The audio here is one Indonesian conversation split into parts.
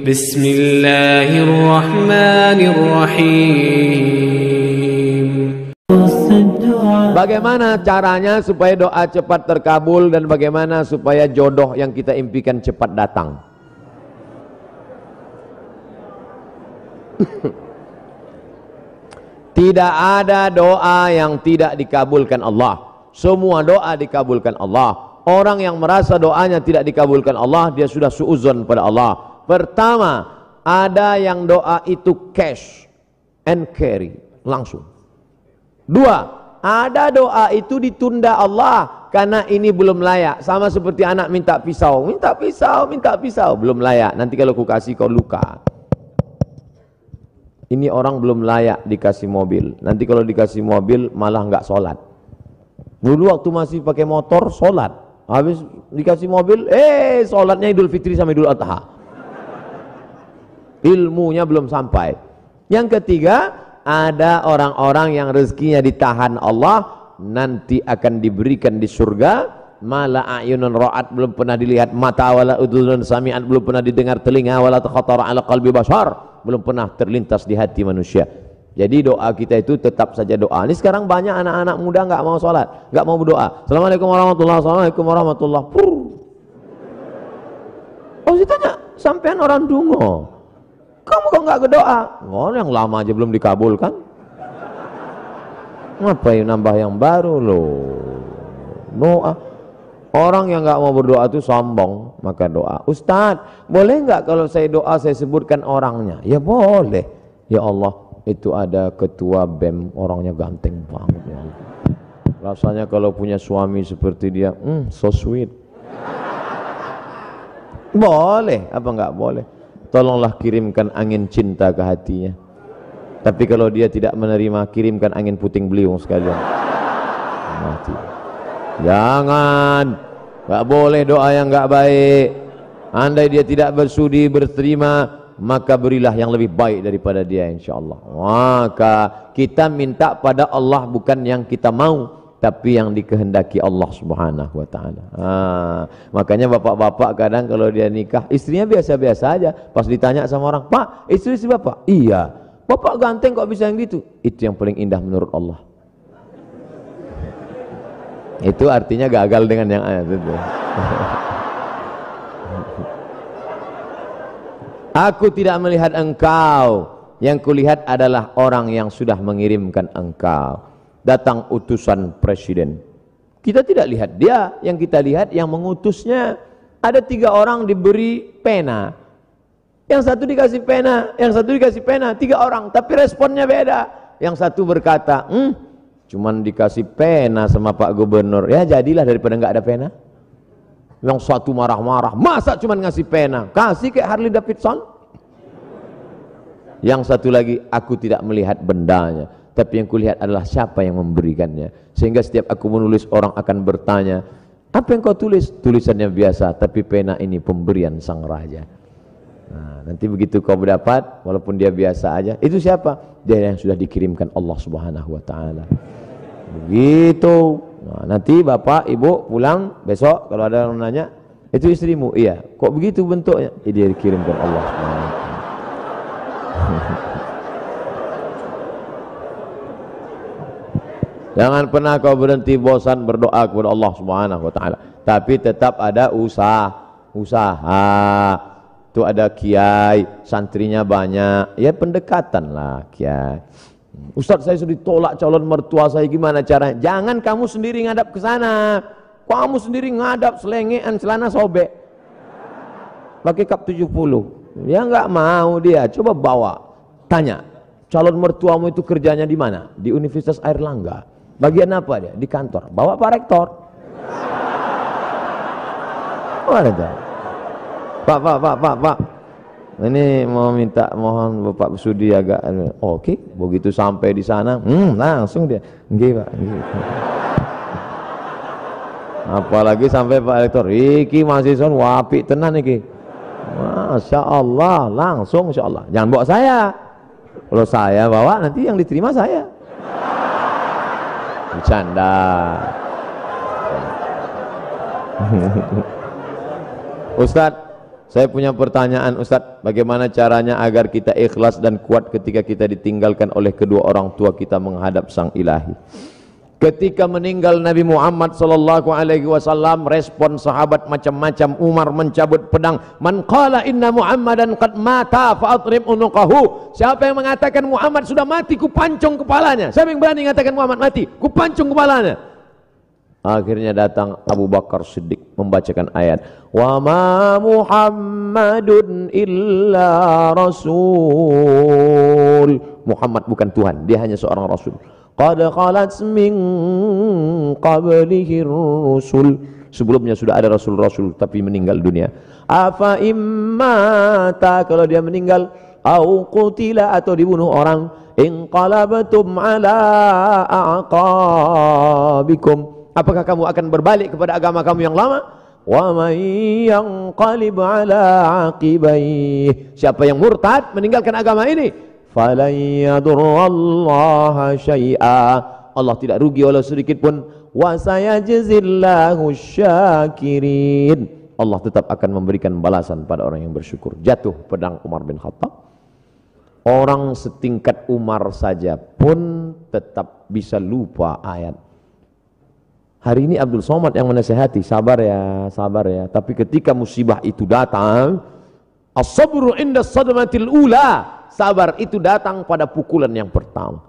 بسم الله الرحمن الرحيم Bagaimana caranya supaya doa cepat terkabul dan bagaimana supaya jodoh yang kita impikan cepat datang? tidak ada doa yang tidak dikabulkan Allah. Semua doa dikabulkan Allah. Orang yang merasa doanya tidak dikabulkan Allah, dia sudah suuzon pada Allah Pertama, ada yang doa itu cash and carry, langsung. Dua, ada doa itu ditunda Allah karena ini belum layak. Sama seperti anak minta pisau, minta pisau, minta pisau, belum layak. Nanti kalau ku kasih kau luka. Ini orang belum layak dikasih mobil. Nanti kalau dikasih mobil malah nggak sholat. Dulu waktu masih pakai motor sholat, habis dikasih mobil, eh sholatnya Idul Fitri sama Idul Adha ilmunya belum sampai. Yang ketiga, ada orang-orang yang rezekinya ditahan Allah, nanti akan diberikan di surga, mala ayunun ra'at belum pernah dilihat mata wala udhunun sami'at belum pernah didengar telinga wala takhatar ala qalbi bashar belum pernah terlintas di hati manusia jadi doa kita itu tetap saja doa ini sekarang banyak anak-anak muda nggak mau sholat nggak mau berdoa Assalamualaikum warahmatullahi Assalamualaikum warahmatullahi wabarakatuh oh ditanya tanya sampean orang dungo kamu kok nggak berdoa? Oh, yang lama aja belum dikabulkan. Ngapain nambah yang baru lo? Doa. Orang yang nggak mau berdoa itu sombong, maka doa. Ustadz, boleh nggak kalau saya doa saya sebutkan orangnya? Ya boleh. Ya Allah, itu ada ketua BEM, orangnya ganteng banget ya Rasanya kalau punya suami seperti dia, hmm, so sweet. boleh, apa nggak boleh? tolonglah kirimkan angin cinta ke hatinya tapi kalau dia tidak menerima kirimkan angin puting beliung sekalian mati jangan tak boleh doa yang tidak baik andai dia tidak bersudi berterima maka berilah yang lebih baik daripada dia insyaAllah maka kita minta pada Allah bukan yang kita mahu tapi yang dikehendaki Allah Subhanahu wa taala. makanya bapak-bapak kadang kalau dia nikah, istrinya biasa-biasa aja. Pas ditanya sama orang, "Pak, istri si Bapak?" "Iya." "Bapak ganteng kok bisa yang gitu?" Itu yang paling indah menurut Allah. Itu artinya gagal dengan yang itu. Aku tidak melihat engkau, yang kulihat adalah orang yang sudah mengirimkan engkau datang utusan presiden. Kita tidak lihat dia, yang kita lihat yang mengutusnya. Ada tiga orang diberi pena. Yang satu dikasih pena, yang satu dikasih pena, tiga orang. Tapi responnya beda. Yang satu berkata, hmm, cuman dikasih pena sama Pak Gubernur. Ya jadilah daripada nggak ada pena. Yang satu marah-marah, masa cuman ngasih pena? Kasih kayak Harley Davidson. Yang satu lagi, aku tidak melihat bendanya tapi yang kulihat adalah siapa yang memberikannya. Sehingga setiap aku menulis orang akan bertanya, apa yang kau tulis? Tulisannya biasa, tapi pena ini pemberian sang raja. Nah, nanti begitu kau mendapat, walaupun dia biasa aja, itu siapa? Dia yang sudah dikirimkan Allah Subhanahu wa taala. Begitu. Nah, nanti bapak, ibu pulang besok kalau ada orang nanya, itu istrimu? Iya. Kok begitu bentuknya? Eh, dia dikirimkan Allah Subhanahu wa taala. Jangan pernah kau berhenti bosan berdoa kepada Allah Subhanahu wa taala. Tapi tetap ada usaha, usaha. Itu ada kiai, santrinya banyak. Ya pendekatan lah kiai. Ustaz saya sudah ditolak calon mertua saya gimana caranya? Jangan kamu sendiri ngadap ke sana. Kamu sendiri ngadap selengean celana sobek. Pakai kap 70. Ya enggak mau dia. Coba bawa. Tanya calon mertuamu itu kerjanya di mana? Di Universitas Airlangga. Bagian apa dia? Di kantor. Bawa Pak Rektor. Mana itu? Pak, Pak, Pak, Pak, Pak. Ini mau minta mohon Bapak Sudi agak oh, oke. Okay. Begitu sampai di sana, hmm, langsung dia, "Nggih, Pak." Apalagi sampai Pak Rektor, "Iki masih son wapi tenan iki." Masya Allah, langsung Insya Allah. Jangan bawa saya. Kalau saya bawa nanti yang diterima saya bercanda Ustadz saya punya pertanyaan Ustadz bagaimana caranya agar kita ikhlas dan kuat ketika kita ditinggalkan oleh kedua orang tua kita menghadap sang ilahi Ketika meninggal Nabi Muhammad sallallahu alaihi wasallam, respon sahabat macam-macam. Umar mencabut pedang. Man qala inna Muhammadan qad mata fa atrib unuqahu. Siapa yang mengatakan Muhammad sudah mati, kupancung kepalanya. Siapa yang berani mengatakan Muhammad mati, kupancung kepalanya. Akhirnya datang Abu Bakar Siddiq membacakan ayat Wa ma Muhammadun illa rasul Muhammad bukan Tuhan, dia hanya seorang rasul Qad qalat min qablihi rusul Sebelumnya sudah ada rasul-rasul tapi meninggal dunia. Afa immata kalau dia meninggal au qutila atau dibunuh orang in qalabtum ala aqabikum apakah kamu akan berbalik kepada agama kamu yang lama wa may yanqalib ala aqibai siapa yang murtad meninggalkan agama ini falan syai'a Allah tidak rugi oleh sedikit pun wa sayajzillahu syakirin Allah tetap akan memberikan balasan pada orang yang bersyukur jatuh pedang Umar bin Khattab orang setingkat Umar saja pun tetap bisa lupa ayat hari ini Abdul Somad yang menasehati sabar ya sabar ya tapi ketika musibah itu datang as-sabru inda sadmatil ula sabar itu datang pada pukulan yang pertama.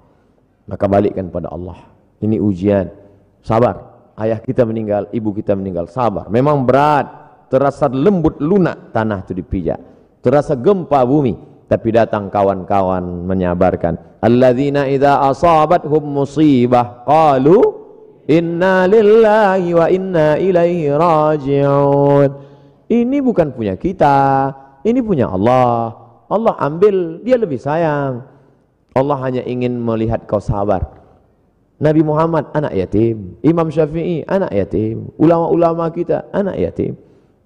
Maka balikkan pada Allah. Ini ujian. Sabar. Ayah kita meninggal, ibu kita meninggal. Sabar. Memang berat. Terasa lembut lunak tanah itu dipijak. Terasa gempa bumi. Tapi datang kawan-kawan menyabarkan. Alladzina idza asabathum musibah qalu inna lillahi wa inna ilaihi raji'un. Ini bukan punya kita, ini punya Allah. Allah ambil, dia lebih sayang. Allah hanya ingin melihat kau sabar. Nabi Muhammad anak yatim, Imam Syafi'i anak yatim, ulama-ulama kita anak yatim.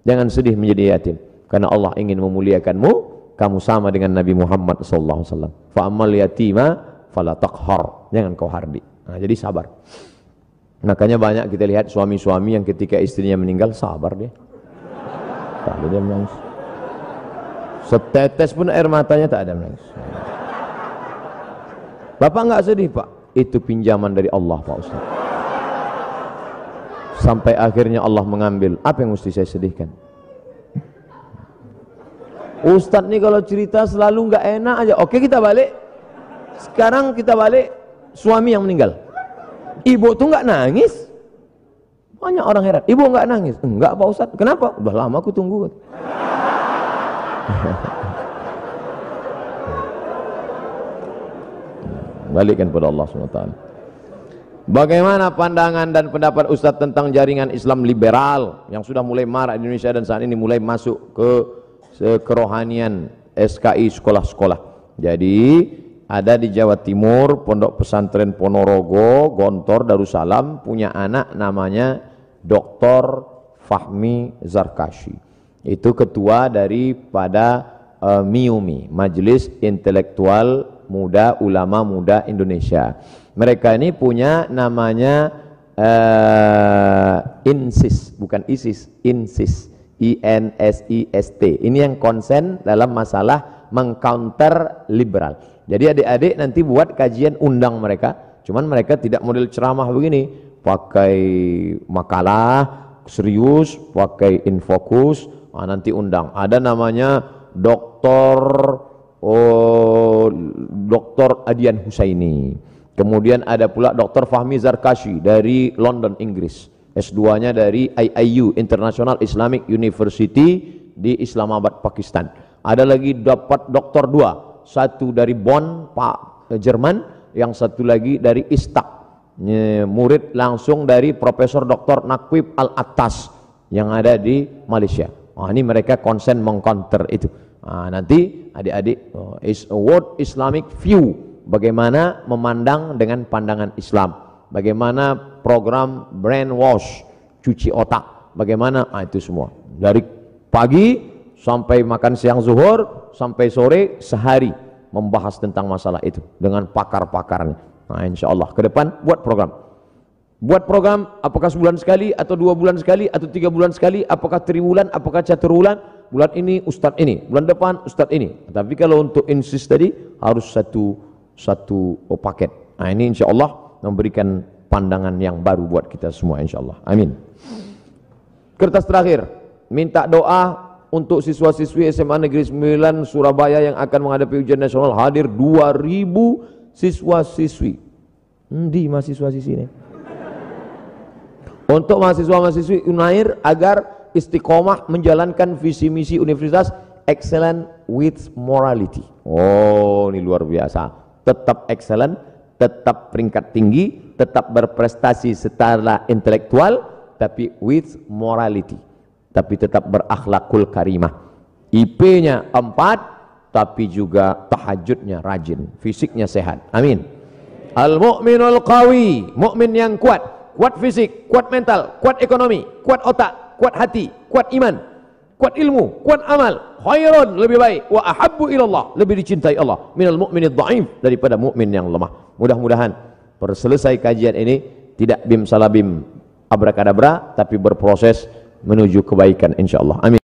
Jangan sedih menjadi yatim karena Allah ingin memuliakanmu, kamu sama dengan Nabi Muhammad SAW. alaihi yatima fala taqhar. Jangan kau hardi. Nah, jadi sabar. Makanya banyak kita lihat suami-suami yang ketika istrinya meninggal sabar dia. Sabar dia menangis. Setetes pun air matanya tak ada menangis. Bapak nggak sedih pak? Itu pinjaman dari Allah pak Ustaz. Sampai akhirnya Allah mengambil. Apa yang mesti saya sedihkan? Ustadz nih kalau cerita selalu nggak enak aja. Oke kita balik. Sekarang kita balik suami yang meninggal. Ibu tuh nggak nangis. Banyak orang heran. Ibu nggak nangis. Enggak Pak Ustadz. Kenapa? Udah lama aku tunggu. Balikkan kepada Allah SWT. Bagaimana pandangan dan pendapat Ustadz tentang jaringan Islam liberal yang sudah mulai marak di Indonesia dan saat ini mulai masuk ke kerohanian SKI sekolah-sekolah. Jadi ada di Jawa Timur, Pondok Pesantren Ponorogo, Gontor, Darussalam, punya anak namanya Dr. Fahmi Zarkashi itu ketua daripada uh, MIUMI, Majelis Intelektual Muda Ulama Muda Indonesia. Mereka ini punya namanya uh, INSIS, bukan ISIS, INSIS, I N S I S T. Ini yang konsen dalam masalah mengcounter liberal. Jadi adik-adik nanti buat kajian undang mereka, cuman mereka tidak model ceramah begini, pakai makalah serius, pakai infokus, nah, nanti undang. Ada namanya Dokter oh, Dokter Adian Husaini. Kemudian ada pula Dr. Fahmi Zarkashi dari London, Inggris. S2-nya dari IIU, International Islamic University di Islamabad, Pakistan. Ada lagi dapat dokter dua, satu dari Bonn, Pak eh, Jerman, yang satu lagi dari Istak, murid langsung dari Profesor Dr. Nakwib Al-Attas yang ada di Malaysia. Nah, ini mereka konsen mengkonter itu. Nah, nanti adik-adik oh, is a world Islamic view bagaimana memandang dengan pandangan Islam. Bagaimana program brainwash, cuci otak, bagaimana nah, itu semua. Dari pagi sampai makan siang zuhur sampai sore sehari membahas tentang masalah itu dengan pakar-pakarnya. Nah, insya Allah ke depan buat program. Buat program, apakah sebulan sekali atau dua bulan sekali atau tiga bulan sekali, apakah triwulan, apakah caturwulan, bulan ini ustadz ini, bulan depan ustadz ini. Tapi kalau untuk insist tadi harus satu satu oh, paket. Nah, ini insya Allah memberikan pandangan yang baru buat kita semua insya Allah. Amin. Kertas terakhir, minta doa untuk siswa-siswi SMA Negeri 9 Surabaya yang akan menghadapi ujian nasional hadir 2000 siswa-siswi. di mahasiswa-siswi ini? Untuk mahasiswa-mahasiswi Unair agar istiqomah menjalankan visi misi universitas excellent with morality. Oh, ini luar biasa. Tetap excellent, tetap peringkat tinggi, tetap berprestasi secara intelektual, tapi with morality. Tapi tetap berakhlakul karimah. IP-nya 4, tapi juga tahajudnya rajin, fisiknya sehat. Amin. Al mukminul qawi, mukmin yang kuat, kuat fisik, kuat mental, kuat ekonomi, kuat otak, kuat hati, kuat iman, kuat ilmu, kuat amal, khairun lebih baik wa ahabbu ilallah, lebih dicintai Allah minal mukminid dhaif daripada mukmin yang lemah. Mudah-mudahan selesai kajian ini tidak bim salabim abrakadabra tapi berproses menuju kebaikan insyaallah. Amin.